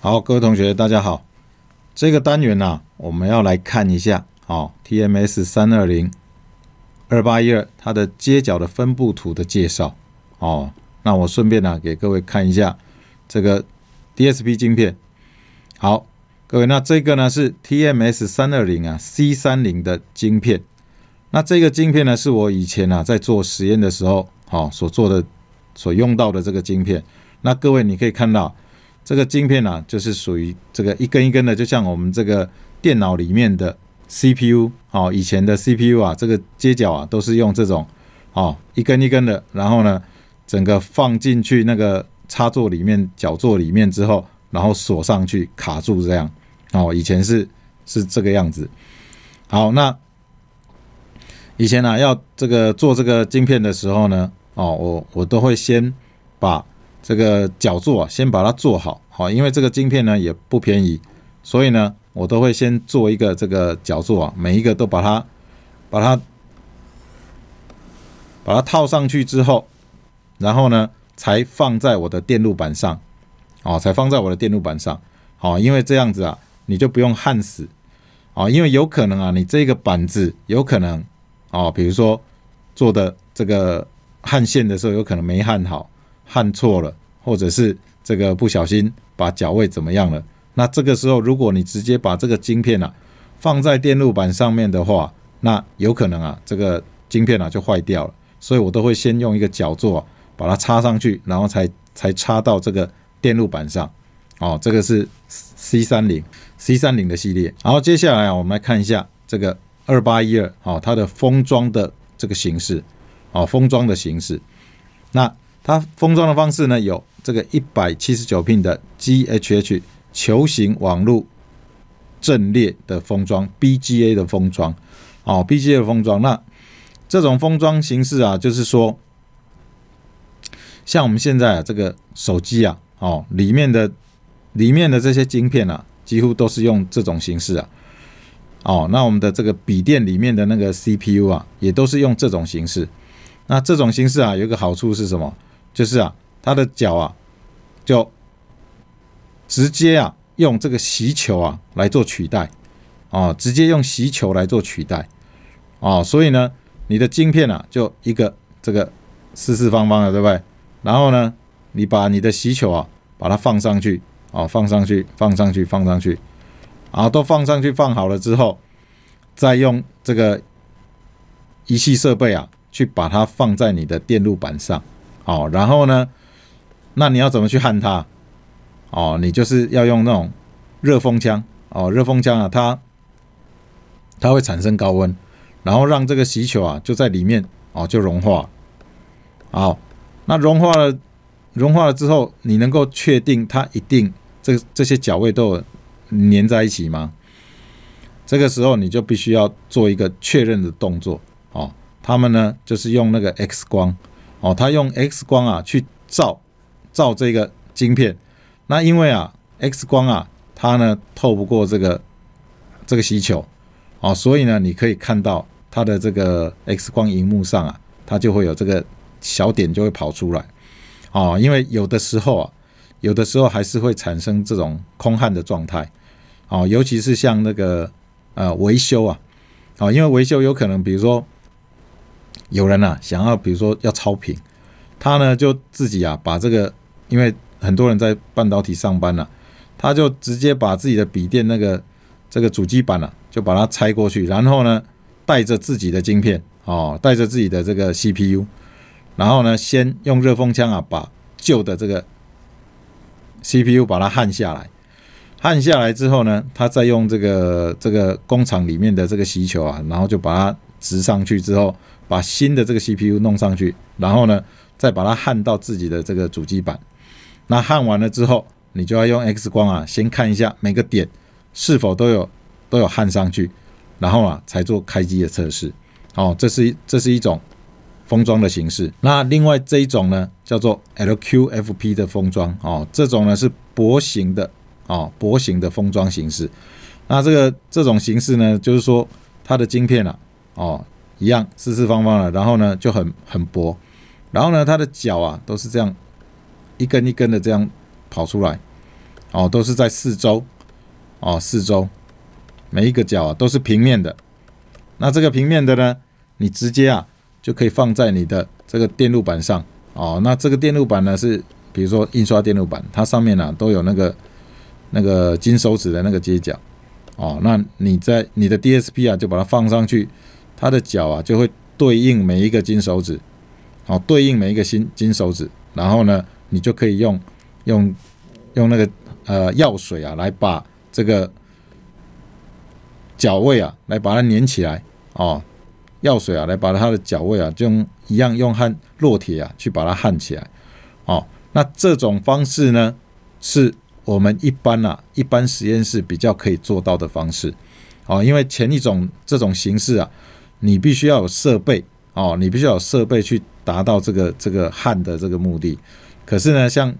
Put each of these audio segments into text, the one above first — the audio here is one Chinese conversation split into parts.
好，各位同学，大家好。这个单元呢，我们要来看一下哦，TMS 三二零二八一二它的街角的分布图的介绍哦。那我顺便呢，给各位看一下这个 DSP 晶片。好，各位，那这个呢是 TMS 三二零啊 C 三零的晶片。那这个晶片呢，是我以前啊在做实验的时候好所做的所用到的这个晶片。那各位你可以看到。这个晶片呢，就是属于这个一根一根的，就像我们这个电脑里面的 CPU 啊，以前的 CPU 啊，这个接角啊，都是用这种哦，一根一根的，然后呢，整个放进去那个插座里面、脚座里面之后，然后锁上去卡住这样哦，以前是是这个样子。好，那以前呢，要这个做这个晶片的时候呢，哦，我我都会先把。这个脚座先把它做好，好，因为这个晶片呢也不便宜，所以呢我都会先做一个这个脚座啊，每一个都把它把它把它套上去之后，然后呢才放在我的电路板上，哦，才放在我的电路板上，好，因为这样子啊你就不用焊死，啊，因为有可能啊你这个板子有可能，啊，比如说做的这个焊线的时候有可能没焊好。焊错了，或者是这个不小心把脚位怎么样了？那这个时候，如果你直接把这个晶片啊放在电路板上面的话，那有可能啊这个晶片啊就坏掉了。所以我都会先用一个脚座把它插上去，然后才才插到这个电路板上。哦，这个是 C 三零 C 三零的系列。然后接下来啊，我们来看一下这个二八一二，哦，它的封装的这个形式，哦，封装的形式，那。它封装的方式呢，有这个一百七十九 pin 的 GHH 球形网路阵列的封装，BGA 的封装，哦，BGA 的封装。那这种封装形式啊，就是说，像我们现在啊这个手机啊，哦，里面的里面的这些晶片啊，几乎都是用这种形式啊，哦，那我们的这个笔电里面的那个 CPU 啊，也都是用这种形式。那这种形式啊，有一个好处是什么？就是啊，它的脚啊，就直接啊用这个吸球啊来做取代，哦，直接用吸球来做取代，哦，所以呢，你的晶片啊就一个这个四四方方的，对不对？然后呢，你把你的吸球啊把它放上去，哦，放上去，放上去，放上去，啊，都放上去放好了之后，再用这个仪器设备啊去把它放在你的电路板上。哦，然后呢？那你要怎么去焊它？哦，你就是要用那种热风枪哦，热风枪啊，它它会产生高温，然后让这个锡球啊就在里面哦就融化。好，那融化了，融化了之后，你能够确定它一定这这些角位都粘在一起吗？这个时候你就必须要做一个确认的动作。哦，他们呢就是用那个 X 光。哦，他用 X 光啊去照照这个晶片，那因为啊 X 光啊它呢透不过这个这个吸球啊，所以呢你可以看到它的这个 X 光荧幕上啊，它就会有这个小点就会跑出来哦，因为有的时候啊有的时候还是会产生这种空焊的状态哦，尤其是像那个呃维修啊啊，因为维修有可能比如说。有人呐想要，比如说要超频，他呢就自己啊把这个，因为很多人在半导体上班呐，他就直接把自己的笔电那个这个主机板啊，就把它拆过去，然后呢带着自己的晶片哦，带着自己的这个 CPU，然后呢先用热风枪啊把旧的这个 CPU 把它焊下来，焊下来之后呢，他再用这个这个工厂里面的这个吸球啊，然后就把它。直上去之后，把新的这个 CPU 弄上去，然后呢，再把它焊到自己的这个主机板。那焊完了之后，你就要用 X 光啊，先看一下每个点是否都有都有焊上去，然后啊，才做开机的测试。哦，这是这是一种封装的形式。那另外这一种呢，叫做 LQFP 的封装哦，这种呢是薄型的哦，薄型的封装形式。那这个这种形式呢，就是说它的晶片啊。哦，一样四四方方的，然后呢就很很薄，然后呢它的脚啊都是这样一根一根的这样跑出来，哦都是在四周，哦四周每一个角啊都是平面的，那这个平面的呢，你直接啊就可以放在你的这个电路板上，哦那这个电路板呢是比如说印刷电路板，它上面啊都有那个那个金手指的那个接脚，哦那你在你的 D S P 啊就把它放上去。它的脚啊就会对应每一个金手指，哦，对应每一个新金手指，然后呢，你就可以用用用那个呃药水啊来把这个脚位啊来把它粘起来，哦，药水啊来把它的脚位啊就一样用焊烙铁啊去把它焊起来，哦，那这种方式呢是我们一般啊一般实验室比较可以做到的方式，哦，因为前一种这种形式啊。你必须要有设备哦，你必须要有设备去达到这个这个焊的这个目的。可是呢，像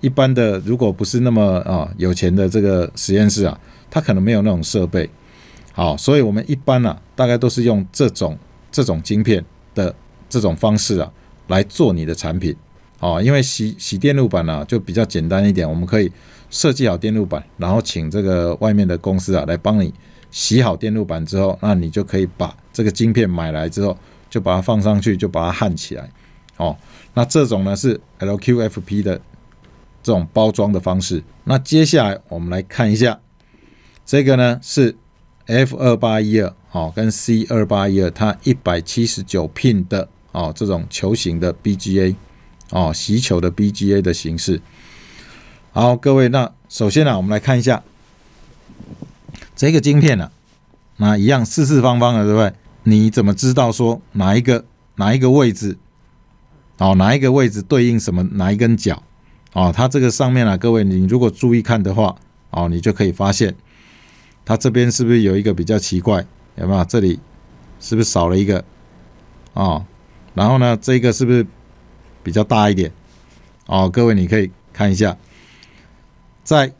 一般的，如果不是那么啊有钱的这个实验室啊，它可能没有那种设备。好，所以我们一般呢，大概都是用这种这种晶片的这种方式啊来做你的产品哦，因为洗洗电路板呢就比较简单一点，我们可以设计好电路板，然后请这个外面的公司啊来帮你。洗好电路板之后，那你就可以把这个晶片买来之后，就把它放上去，就把它焊起来。哦，那这种呢是 LQFP 的这种包装的方式。那接下来我们来看一下，这个呢是 F 二八一二哦，跟 C 二八一二它一百七十九 pin 的哦这种球形的 BGA 哦洗球的 BGA 的形式。好，各位，那首先呢，我们来看一下。这个晶片呢，那一样四四方方的，对不对？你怎么知道说哪一个哪一个位置？哦，哪一个位置对应什么？哪一根角？哦，它这个上面啊，各位，你如果注意看的话，哦，你就可以发现，它这边是不是有一个比较奇怪？有没有？这里是不是少了一个？哦，然后呢，这个是不是比较大一点？哦，各位，你可以看一下，在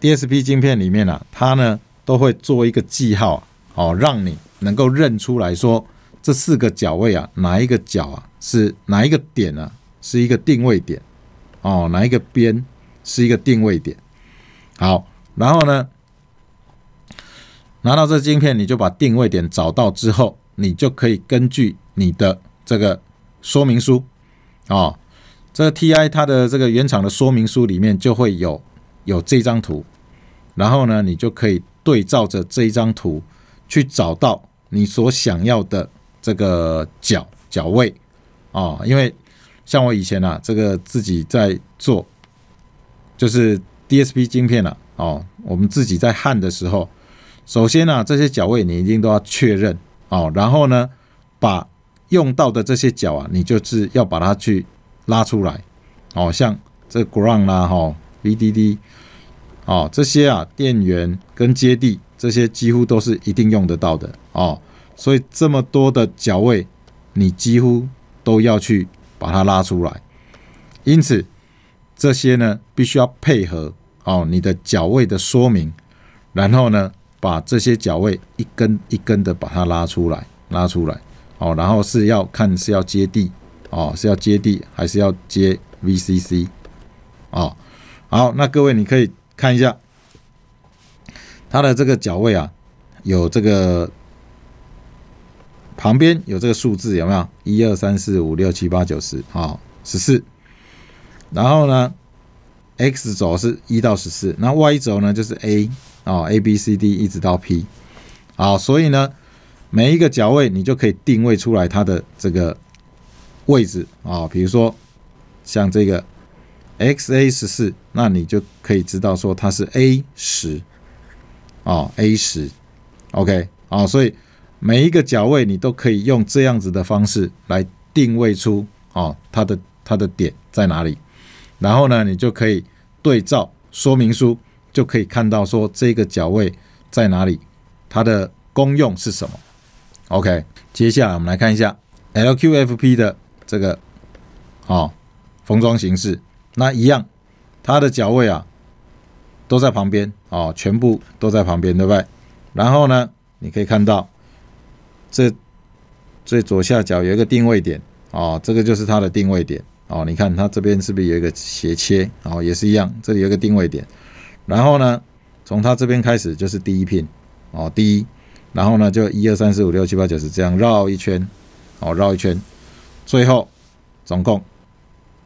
DSP 晶片里面呢，它呢。都会做一个记号，哦，让你能够认出来说这四个角位啊，哪一个角啊是哪一个点呢？是一个定位点，哦，哪一个边是一个定位点。好，然后呢拿到这镜片，你就把定位点找到之后，你就可以根据你的这个说明书哦，这个 T I 它的这个原厂的说明书里面就会有有这张图，然后呢，你就可以。对照着这一张图，去找到你所想要的这个角角位啊，因为像我以前啊，这个自己在做就是 D S P 晶片了哦，我们自己在焊的时候，首先呢，这些角位你一定都要确认哦，然后呢，把用到的这些角啊，你就是要把它去拉出来，哦，像这 ground 啦，哈，V D D。哦，这些啊，电源跟接地这些几乎都是一定用得到的哦，所以这么多的脚位，你几乎都要去把它拉出来。因此，这些呢必须要配合哦你的脚位的说明，然后呢把这些脚位一根一根的把它拉出来，拉出来哦，然后是要看是要接地哦，是要接地还是要接 VCC 哦。好，那各位你可以。看一下它的这个角位啊，有这个旁边有这个数字有没有？一二三四五六七八九十，好十四。然后呢，X 轴是一到十四，那 Y 轴呢就是 A 啊，A B C D 一直到 P，好，所以呢每一个角位你就可以定位出来它的这个位置啊，比如说像这个。X A 十四，那你就可以知道说它是 A 十，啊 A 十，OK 啊，所以每一个脚位你都可以用这样子的方式来定位出啊它的它的点在哪里，然后呢，你就可以对照说明书就可以看到说这个脚位在哪里，它的功用是什么，OK，接下来我们来看一下 LQFP 的这个，啊，封装形式。那一样，它的脚位啊，都在旁边哦，全部都在旁边，对不对？然后呢，你可以看到这最左下角有一个定位点啊，这个就是它的定位点哦。你看它这边是不是有一个斜切？哦，也是一样，这里有一个定位点。然后呢，从它这边开始就是第一片哦，第一。然后呢，就一二三四五六七八九十这样绕一圈哦，绕一圈，最后总共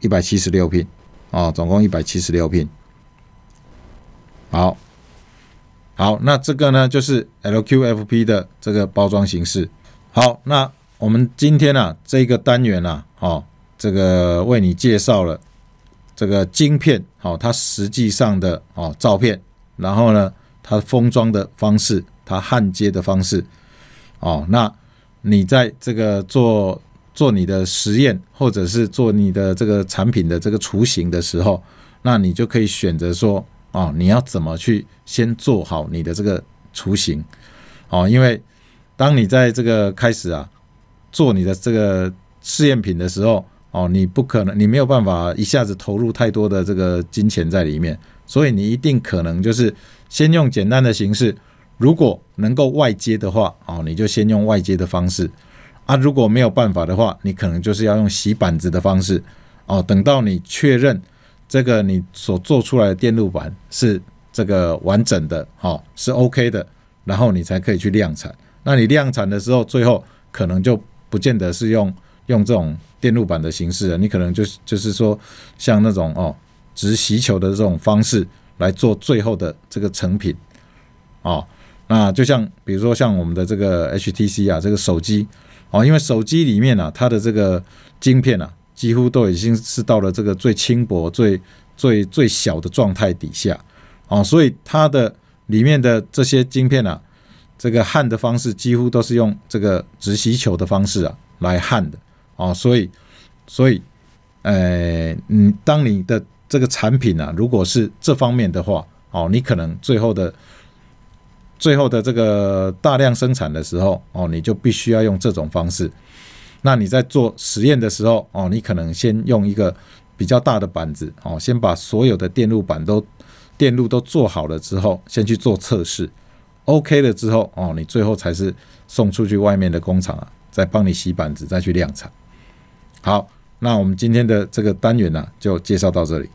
一百七十六片。啊，总共一百七十六片。好，好，那这个呢就是 LQFP 的这个包装形式。好，那我们今天呢这个单元啊，哦，这个为你介绍了这个晶片，哦，它实际上的哦，照片，然后呢，它封装的方式，它焊接的方式，哦，那你在这个做。做你的实验，或者是做你的这个产品的这个雏形的时候，那你就可以选择说，哦，你要怎么去先做好你的这个雏形，哦，因为当你在这个开始啊做你的这个试验品的时候，哦，你不可能，你没有办法一下子投入太多的这个金钱在里面，所以你一定可能就是先用简单的形式，如果能够外接的话，哦，你就先用外接的方式。啊，如果没有办法的话，你可能就是要用洗板子的方式哦。等到你确认这个你所做出来的电路板是这个完整的，好是 OK 的，然后你才可以去量产。那你量产的时候，最后可能就不见得是用用这种电路板的形式了，你可能就就是说像那种哦，直洗球的这种方式来做最后的这个成品哦。那就像比如说像我们的这个 HTC 啊，这个手机。哦，因为手机里面呢，它的这个晶片呢，几乎都已经是到了这个最轻薄、最最最小的状态底下，哦，所以它的里面的这些晶片呢，这个焊的方式几乎都是用这个直吸球的方式啊来焊的，哦，所以，所以，呃，你当你的这个产品啊，如果是这方面的话，哦，你可能最后的。最后的这个大量生产的时候，哦，你就必须要用这种方式。那你在做实验的时候，哦，你可能先用一个比较大的板子，哦，先把所有的电路板都电路都做好了之后，先去做测试，OK 了之后，哦，你最后才是送出去外面的工厂啊，再帮你洗板子，再去量产。好，那我们今天的这个单元呢，就介绍到这里。